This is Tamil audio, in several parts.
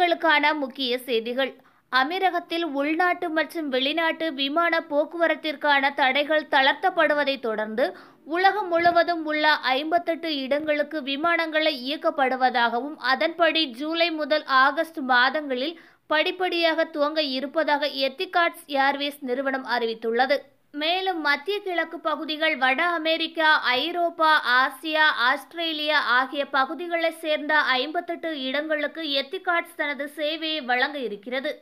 உங்களுக்கான முக்கிய செய்திகள் அமீரகத்தில் உள்நாட்டு மற்றும் வெளிநாட்டு விமான போக்குவரத்திற்கான தடைகள் தளர்த்தப்படுவதை தொடர்ந்து உலகம் முழுவதும் உள்ள ஐம்பத்தெட்டு இடங்களுக்கு விமானங்களை இயக்கப்படுவதாகவும் அதன்படி ஜூலை முதல் ஆகஸ்ட் மாதங்களில் படிப்படியாக துவங்க இருப்பதாக எத்திகாட்ஸ் ஏர்வேஸ் நிறுவனம் அறிவித்துள்ளது மேலும் மத்திய கிழக்கு பகுதிகள் வட அமெரிக்கா ஐரோப்பா ஆசியா ஆஸ்திரேலியா ஆகிய பகுதிகளைச் சேர்ந்த ஐம்பத்தெட்டு இடங்களுக்கு எத்திகாட்ஸ் தனது சேவையை வழங்க இருக்கிறது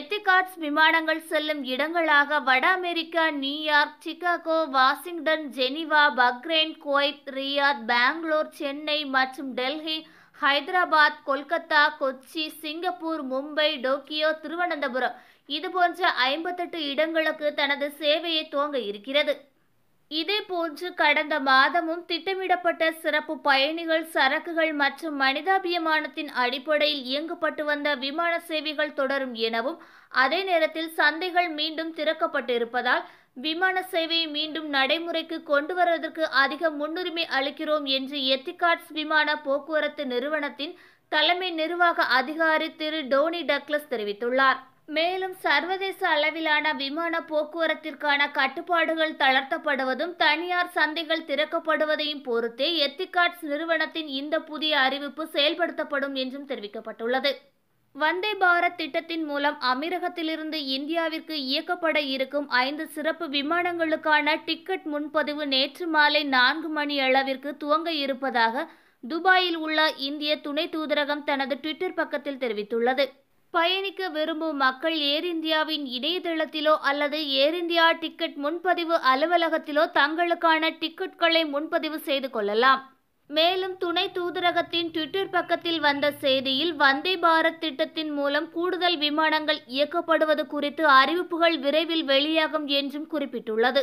எத்திகாட்ஸ் விமானங்கள் செல்லும் இடங்களாக வட America New York Chicago Washington Geneva Bahrain Kuwait Riyadh Bangalore Chennai மற்றும் டெல்லி ஹைதராபாத் கொல்கத்தா கொச்சி சிங்கப்பூர் மும்பை டோக்கியோ திருவனந்தபுரம் இது போன்ற ஐம்பத்தெட்டு இடங்களுக்கு தனது சேவையை துவங்க இருக்கிறது இதேபோன்று கடந்த மாதமும் திட்டமிடப்பட்ட சிறப்பு பயணிகள் சரக்குகள் மற்றும் மனிதாபியமானத்தின் அடிப்படையில் இயங்கப்பட்டு வந்த விமான சேவைகள் தொடரும் எனவும் அதே நேரத்தில் சந்தைகள் மீண்டும் திறக்கப்பட்டிருப்பதால் விமான சேவையை மீண்டும் நடைமுறைக்கு கொண்டு வருவதற்கு அதிக முன்னுரிமை அளிக்கிறோம் என்று எத்திகாட்ஸ் விமான போக்குவரத்து நிறுவனத்தின் தலைமை நிர்வாக அதிகாரி திரு டோனி டக்லஸ் தெரிவித்துள்ளார் மேலும் சர்வதேச அளவிலான விமான போக்குவரத்திற்கான கட்டுப்பாடுகள் தளர்த்தப்படுவதும் தனியார் சந்தைகள் திறக்கப்படுவதையும் பொறுத்தே எத்திகாட்ஸ் நிறுவனத்தின் இந்த புதிய அறிவிப்பு செயல்படுத்தப்படும் என்றும் தெரிவிக்கப்பட்டுள்ளது வந்தே பாரத் திட்டத்தின் மூலம் அமீரகத்திலிருந்து இந்தியாவிற்கு இயக்கப்பட இருக்கும் ஐந்து சிறப்பு விமானங்களுக்கான டிக்கெட் முன்பதிவு நேற்று மாலை நான்கு மணி அளவிற்கு துவங்க இருப்பதாக துபாயில் உள்ள இந்திய துணை தூதரகம் தனது ட்விட்டர் பக்கத்தில் தெரிவித்துள்ளது பயணிக்க விரும்பும் மக்கள் ஏர் இந்தியாவின் இணையதளத்திலோ அல்லது ஏர் இந்தியா டிக்கெட் முன்பதிவு அலுவலகத்திலோ தங்களுக்கான டிக்கெட்களை முன்பதிவு செய்து கொள்ளலாம் மேலும் துணை தூதரகத்தின் ட்விட்டர் பக்கத்தில் வந்த செய்தியில் வந்தே பாரத் திட்டத்தின் மூலம் கூடுதல் விமானங்கள் இயக்கப்படுவது குறித்து அறிவிப்புகள் விரைவில் வெளியாகும் என்றும் குறிப்பிட்டுள்ளது